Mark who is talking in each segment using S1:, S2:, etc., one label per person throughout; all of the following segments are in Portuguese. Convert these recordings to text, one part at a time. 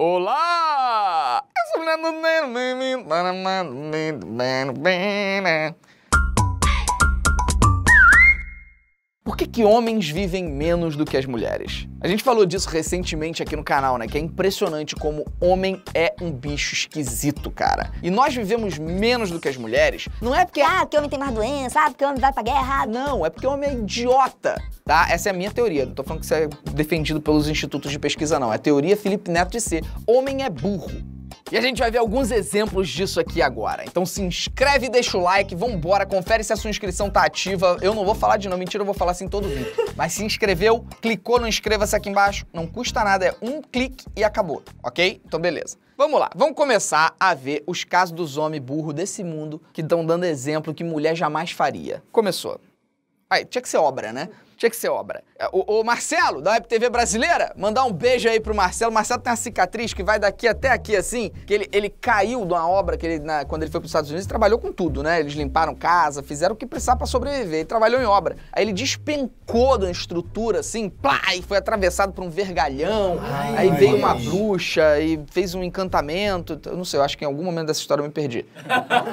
S1: Olá! eu sou Por que, que homens vivem menos do que as mulheres? A gente falou disso recentemente aqui no canal, né? Que é impressionante como homem é um bicho esquisito, cara. E nós vivemos menos do que as mulheres, não é porque. Ah, porque homem tem mais doença, ah, porque homem vai pra guerra. Não, é porque homem é idiota, tá? Essa é a minha teoria. Não tô falando que isso é defendido pelos institutos de pesquisa, não. É a teoria Felipe Neto de ser. Homem é burro. E a gente vai ver alguns exemplos disso aqui agora. Então se inscreve deixa o like, vambora, confere se a sua inscrição tá ativa. Eu não vou falar de não, mentira, eu vou falar assim todo vídeo. Mas se inscreveu, clicou no inscreva-se aqui embaixo, não custa nada, é um clique e acabou, ok? Então beleza. Vamos lá, vamos começar a ver os casos dos homens burros desse mundo que estão dando exemplo que mulher jamais faria. Começou. Aí, tinha que ser obra, né? Tinha que ser obra. É, o, o Marcelo, da Web TV brasileira, mandar um beijo aí pro Marcelo. O Marcelo tem uma cicatriz que vai daqui até aqui, assim, que ele, ele caiu de uma obra que ele, na, quando ele foi pros Estados Unidos, trabalhou com tudo, né? Eles limparam casa, fizeram o que precisava para sobreviver. Ele trabalhou em obra. Aí ele despencou da estrutura, assim, plá, e foi atravessado por um vergalhão. Ai, aí veio uma bruxa e fez um encantamento. Eu não sei, eu acho que em algum momento dessa história eu me perdi.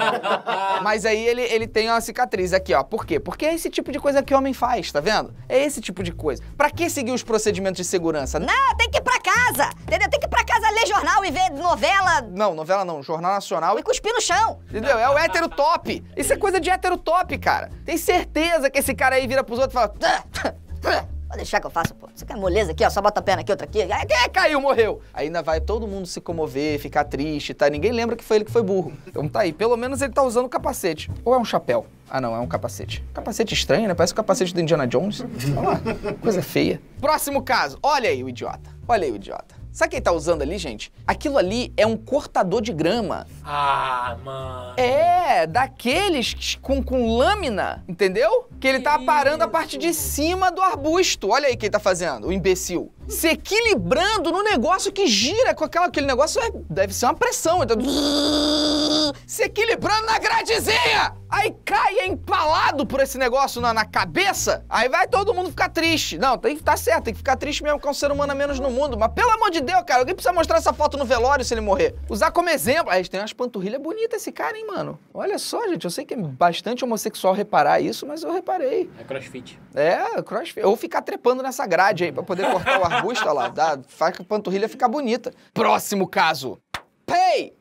S1: Mas aí ele, ele tem uma cicatriz aqui, ó. Por quê? Porque é esse tipo de coisa que homem faz, tá vendo? É esse tipo de coisa. Pra que seguir os procedimentos de segurança? Não, tem que ir pra casa, entendeu? Tem que ir pra casa ler jornal e ver novela. Não, novela não, Jornal Nacional. E cuspir no chão. Entendeu? É o hétero top. Isso é coisa de hétero top, cara. Tem certeza que esse cara aí vira pros outros e fala... Pode deixar que eu faça, pô. Você quer é moleza aqui, ó, só bota a perna aqui, outra aqui. Aí, é, caiu, morreu. ainda vai todo mundo se comover, ficar triste, tá? Ninguém lembra que foi ele que foi burro. Então tá aí, pelo menos ele tá usando capacete. Ou é um chapéu? Ah, não, é um capacete. Capacete estranho, né? Parece o capacete do Indiana Jones. Olha lá, coisa feia. Próximo caso. Olha aí o idiota. Olha aí o idiota. Sabe quem tá usando ali, gente? Aquilo ali é um cortador de grama. Ah, mano. É, daqueles com, com lâmina, entendeu? Que ele tá aparando a parte de cima do arbusto. Olha aí quem tá fazendo, o imbecil se equilibrando no negócio que gira com aquela, aquele negócio é, deve ser uma pressão. Então, se equilibrando na gradezinha! Aí cai empalado por esse negócio na, na cabeça, aí vai todo mundo ficar triste. Não, tem que tá certo, tem que ficar triste mesmo, com é um ser humano a menos no mundo. Mas pelo amor de Deus, cara, alguém precisa mostrar essa foto no velório se ele morrer. Usar como exemplo. Aí tem umas panturrilhas bonitas esse cara, hein, mano? Olha só, gente, eu sei que é bastante homossexual reparar isso, mas eu reparei. É crossfit. É, crossfit. Ou ficar trepando nessa grade aí pra poder cortar o ar arbusto, lá, dá, faz com a panturrilha ficar bonita. Próximo caso. Pei!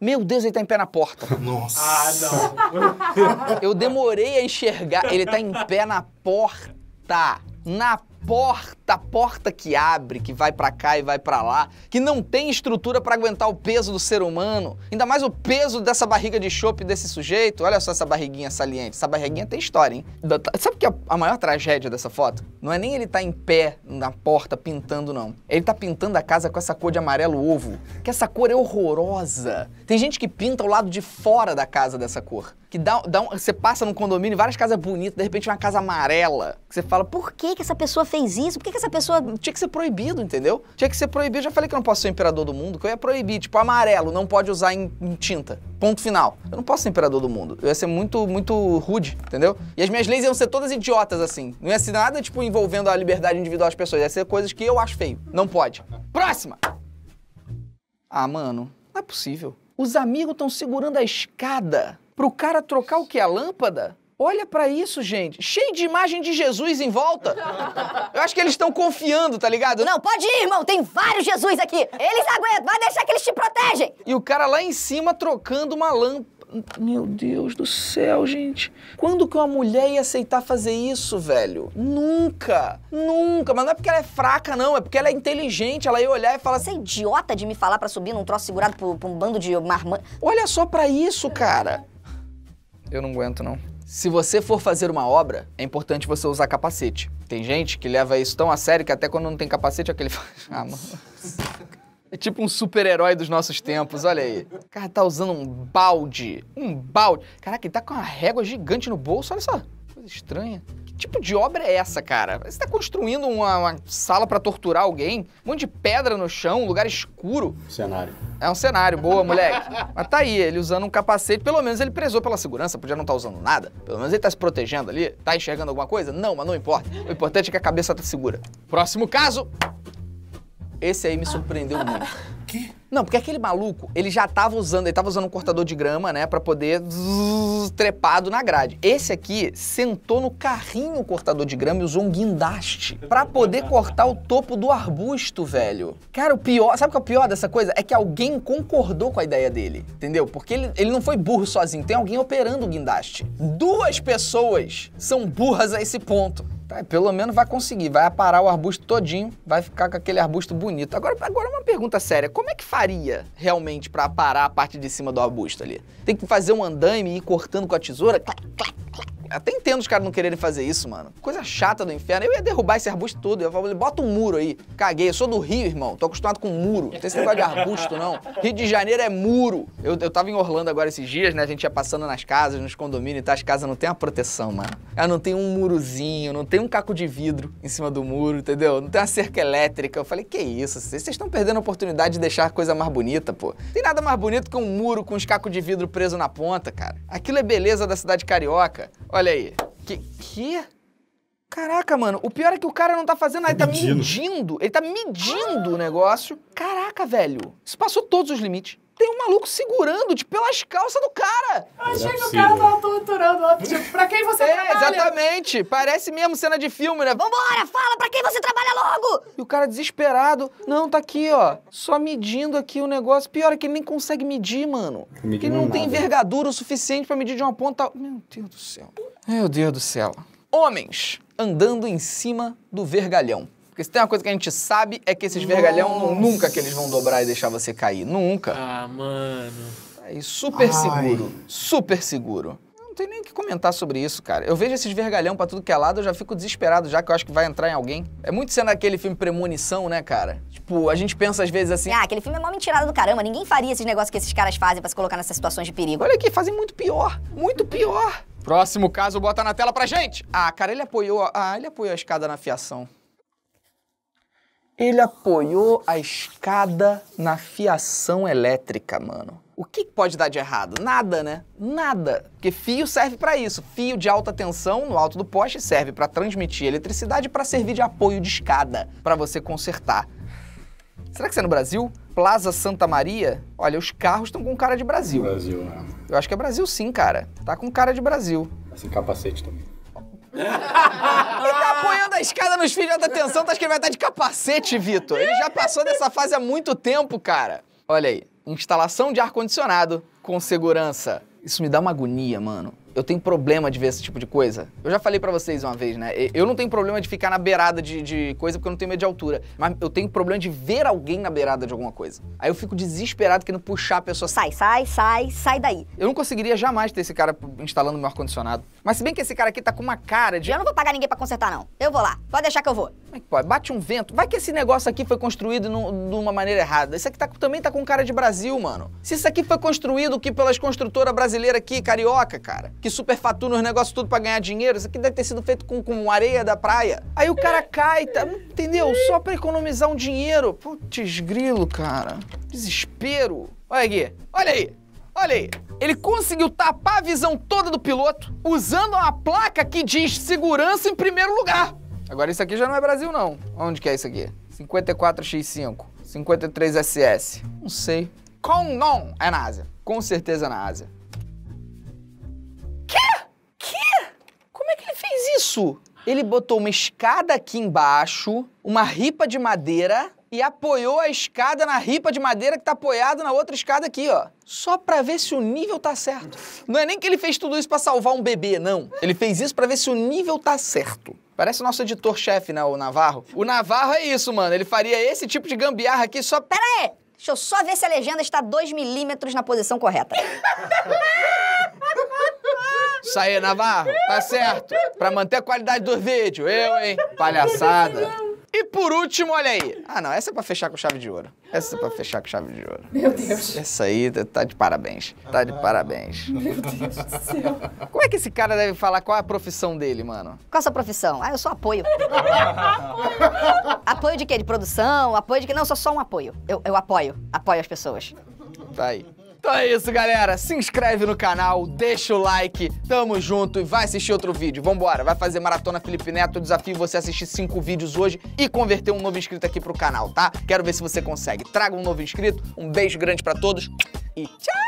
S1: Meu Deus, ele tá em pé na porta. Nossa. Ah, não. Eu demorei a enxergar. Ele tá em pé na porta. Na porta, a porta que abre, que vai para cá e vai para lá, que não tem estrutura para aguentar o peso do ser humano, ainda mais o peso dessa barriga de chope desse sujeito. Olha só essa barriguinha saliente. Essa barriguinha tem história, hein? Tá, sabe que é a maior tragédia dessa foto não é nem ele estar tá em pé na porta pintando, não. Ele tá pintando a casa com essa cor de amarelo ovo, que essa cor é horrorosa. Tem gente que pinta o lado de fora da casa dessa cor. Que dá, dá um, você passa num condomínio, várias casas bonitas, de repente uma casa amarela. Que você fala, por que, que essa pessoa fez fez isso? Por que, que essa pessoa. Tinha que ser proibido, entendeu? Tinha que ser proibido. Eu já falei que eu não posso ser o imperador do mundo, que eu ia proibir. Tipo, amarelo, não pode usar em, em tinta. Ponto final. Eu não posso ser imperador do mundo. Eu ia ser muito, muito rude, entendeu? E as minhas leis iam ser todas idiotas, assim. Não ia ser nada, tipo, envolvendo a liberdade individual das pessoas. Ia ser coisas que eu acho feio. Não pode. Próxima! Ah, mano, não é possível. Os amigos estão segurando a escada pro cara trocar o que? A lâmpada? Olha para isso, gente. Cheio de imagem de Jesus em volta. Eu acho que eles estão confiando, tá ligado? Não, pode ir, irmão. Tem vários Jesus aqui. Eles aguentam. Vai deixar que eles te protegem. E o cara lá em cima trocando uma lâmpada. Meu Deus do céu, gente. Quando que uma mulher ia aceitar fazer isso, velho? Nunca! Nunca! Mas não é porque ela é fraca, não. É porque ela é inteligente. Ela ia olhar e falar... Assim, Você é idiota de me falar para subir num troço segurado por, um bando de marmã... Olha só para isso, cara. Eu não aguento, não. Se você for fazer uma obra, é importante você usar capacete. Tem gente que leva isso tão a sério que até quando não tem capacete é aquele. ah, mano. É tipo um super-herói dos nossos tempos, olha aí. O cara tá usando um balde. Um balde. Caraca, ele tá com uma régua gigante no bolso, olha só. Coisa estranha tipo de obra é essa, cara? Você tá construindo uma, uma sala para torturar alguém? Um monte de pedra no chão, um lugar escuro. Cenário. É um cenário, boa, moleque. Mas tá aí, ele usando um capacete, pelo menos ele prezou pela segurança, podia não estar tá usando nada. Pelo menos ele tá se protegendo ali. Tá enxergando alguma coisa? Não, mas não importa. O importante é que a cabeça tá segura. Próximo caso. Esse aí me surpreendeu muito quê? Não, porque aquele maluco, ele já tava usando, ele tava usando um cortador de grama, né, para poder zzz, trepado na grade. Esse aqui sentou no carrinho o cortador de grama e usou um guindaste para poder cortar o topo do arbusto, velho. Cara, o pior, sabe o que é o pior dessa coisa? É que alguém concordou com a ideia dele, entendeu? Porque ele, ele não foi burro sozinho, tem alguém operando o guindaste. Duas pessoas são burras a esse ponto. Tá, pelo menos vai conseguir, vai aparar o arbusto todinho, vai ficar com aquele arbusto bonito. Agora, agora uma pergunta séria, como é que faria realmente para aparar a parte de cima do arbusto ali? Tem que fazer um andaime e ir cortando com a tesoura? Clac, clac, clac até entendo os caras não quererem fazer isso, mano. Coisa chata do inferno. Eu ia derrubar esse arbusto todo. Eu falei, bota um muro aí. Caguei, eu sou do Rio, irmão. Tô acostumado com muro. Não tem esse negócio de arbusto, não. Rio de Janeiro é muro. Eu, eu tava em Orlando agora esses dias, né? A gente ia passando nas casas, nos condomínios e tá? As casas não tem a proteção, mano. Ela não tem um murozinho, não tem um caco de vidro em cima do muro, entendeu? Não tem uma cerca elétrica. Eu falei, que isso? Vocês estão perdendo a oportunidade de deixar a coisa mais bonita, pô. Tem nada mais bonito que um muro com uns cacos de vidro preso na ponta, cara. Aquilo é beleza da cidade carioca. Olha aí. Que? que? Caraca, mano, o pior é que o cara não tá fazendo nada, ele tá medindo. ele tá medindo o negócio. Caraca, velho, isso passou todos os limites tem um maluco segurando, tipo, pelas calças do cara. Eu achei que o cara tava tá torturando o outro, tipo, pra quem você é, trabalha? Exatamente, parece mesmo cena de filme, né? Vambora, fala pra quem você trabalha logo! E o cara desesperado, não, tá aqui, ó, só medindo aqui o negócio. Pior é que ele nem consegue medir, mano. Porque ele não é nada. tem envergadura o suficiente pra medir de uma ponta... Meu Deus do céu. Meu Deus do céu. Homens andando em cima do vergalhão. Porque se tem uma coisa que a gente sabe é que esses Nossa. vergalhão nunca que eles vão dobrar e deixar você cair. Nunca. Ah, mano. Aí, é super Ai. seguro. Super seguro. Não tem nem o que comentar sobre isso, cara. Eu vejo esses vergalhão pra tudo que é lado, eu já fico desesperado já que eu acho que vai entrar em alguém. É muito sendo aquele filme Premonição, né, cara? Tipo, a gente pensa às vezes assim... Ah, aquele filme é uma mentirada do caramba. Ninguém faria esses negócios que esses caras fazem pra se colocar nessas situações de perigo. Olha aqui, fazem muito pior. Muito pior. Próximo caso, bota na tela pra gente. Ah, cara, ele apoiou. Ah, ele apoiou a escada na fiação. Ele apoiou a escada na fiação elétrica, mano. O que pode dar de errado? Nada, né? Nada. Porque fio serve para isso. Fio de alta tensão no alto do poste serve para transmitir eletricidade para servir de apoio de escada para você consertar. Será que isso é no Brasil? Plaza Santa Maria? Olha, os carros estão com cara de Brasil. Brasil, né? Eu acho que é Brasil sim, cara. Tá com cara de Brasil. Sem assim, capacete também. Ele tá apoiando a escada nos filhos de alta tensão, tá acho que vai estar de capacete, Vitor. Ele já passou dessa fase há muito tempo, cara. Olha aí, instalação de ar-condicionado com segurança. Isso me dá uma agonia, mano eu tenho problema de ver esse tipo de coisa. Eu já falei para vocês uma vez, né? Eu não tenho problema de ficar na beirada de, de, coisa porque eu não tenho medo de altura. Mas eu tenho problema de ver alguém na beirada de alguma coisa. Aí eu fico desesperado querendo puxar a pessoa. Sai, sai, sai, sai daí. Eu não conseguiria jamais ter esse cara instalando meu ar-condicionado. Mas se bem que esse cara aqui tá com uma cara de. Eu não vou pagar ninguém para consertar, não. Eu vou lá. Pode deixar que eu vou. Como é que pode? Bate um vento. Vai que esse negócio aqui foi construído num, de uma maneira errada. Isso aqui tá, também tá com cara de Brasil, mano. Se isso aqui foi construído que pelas construtoras brasileiras aqui, carioca, cara, que superfaturam os negócios tudo para ganhar dinheiro, isso aqui deve ter sido feito com, com areia da praia. Aí o cara cai, tá, entendeu? Só para economizar um dinheiro. Putz, grilo, cara. Desespero. Olha aqui. Olha aí. Olha aí. Ele conseguiu tapar a visão toda do piloto usando uma placa que diz segurança em primeiro lugar. Agora isso aqui já não é Brasil, não. Onde que é isso aqui? 54X5, 53SS. Não sei. Kongon é na Ásia. Com certeza na Ásia. Quê? Quê? Como é que ele fez isso? Ele botou uma escada aqui embaixo, uma ripa de madeira e apoiou a escada na ripa de madeira que tá apoiada na outra escada aqui, ó. Só para ver se o nível tá certo. Não é nem que ele fez tudo isso para salvar um bebê, não. Ele fez isso para ver se o nível tá certo. Parece o nosso editor-chefe, né, o Navarro. O Navarro é isso, mano. Ele faria esse tipo de gambiarra aqui só... Pera aí! Deixa eu só ver se a legenda está 2 milímetros na posição correta. Isso aí, Navarro. Tá certo. Pra manter a qualidade do vídeo. Eu, hein? Palhaçada. E por último, olha aí. Ah, não, essa é pra fechar com chave de ouro. Essa é pra fechar com chave de ouro. Meu Deus. Essa aí tá de parabéns. Tá de parabéns. Meu Deus do céu. Como é que esse cara deve falar qual é a profissão dele, mano? Qual é a sua profissão? Ah, eu sou apoio. apoio de quê? De produção? Apoio de quê? Não, eu sou só um apoio. Eu, eu apoio. Apoio as pessoas. Tá aí. Então é isso, galera. Se inscreve no canal, deixa o like, tamo junto e vai assistir outro vídeo. Vambora, vai fazer Maratona Felipe Neto. Eu desafio você assistir cinco vídeos hoje e converter um novo inscrito aqui pro canal, tá? Quero ver se você consegue. Traga um novo inscrito. Um beijo grande para todos e tchau!